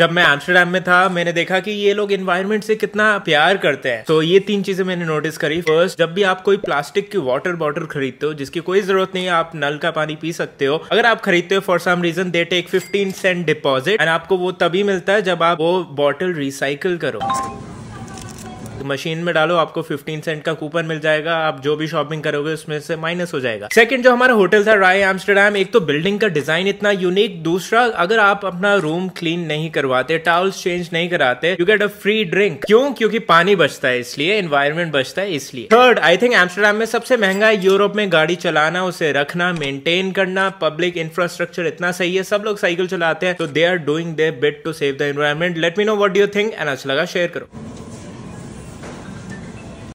जब मैं एम्स्टरडेम में था मैंने देखा कि ये लोग इन्वायरमेंट से कितना प्यार करते हैं तो ये तीन चीजें मैंने नोटिस करी फर्स्ट जब भी आप कोई प्लास्टिक की वाटर बॉटल खरीदते हो जिसकी कोई जरूरत नहीं है आप नल का पानी पी सकते हो अगर आप खरीदते हो for some reason they take fifteen cent deposit and आपको वो तभी मिलता है जब आप वो बॉटल रिसाइकिल करो मशीन में डालो आपको 15 सेंट का कूपन मिल जाएगा आप जो भी शॉपिंग करोगे उसमें से माइनस हो जाएगा सेकंड जो हमारा होटल था राय एम्स्टरडेम एक तो बिल्डिंग का डिजाइन इतना यूनिक दूसरा अगर आप अपना रूम क्लीन नहीं करवाते टाउल्स चेंज नहीं कराते you get a free drink क्यों क्योंकि पानी बचता है इसलिए इन्वायरमेंट बचता है इसलिए थर्ड आई थिंक एम्स्टरडेम में सबसे महंगा है यूरोप में गाड़ी चलाना उसे रखना मेंटेन करना पब्लिक इंफ्रास्ट्रक्चर इतना सही है सब लोग साइकिल चलाते हैं तो they are doing their bit to save the environment let me know what do you think and अच्छा लगा शेयर करो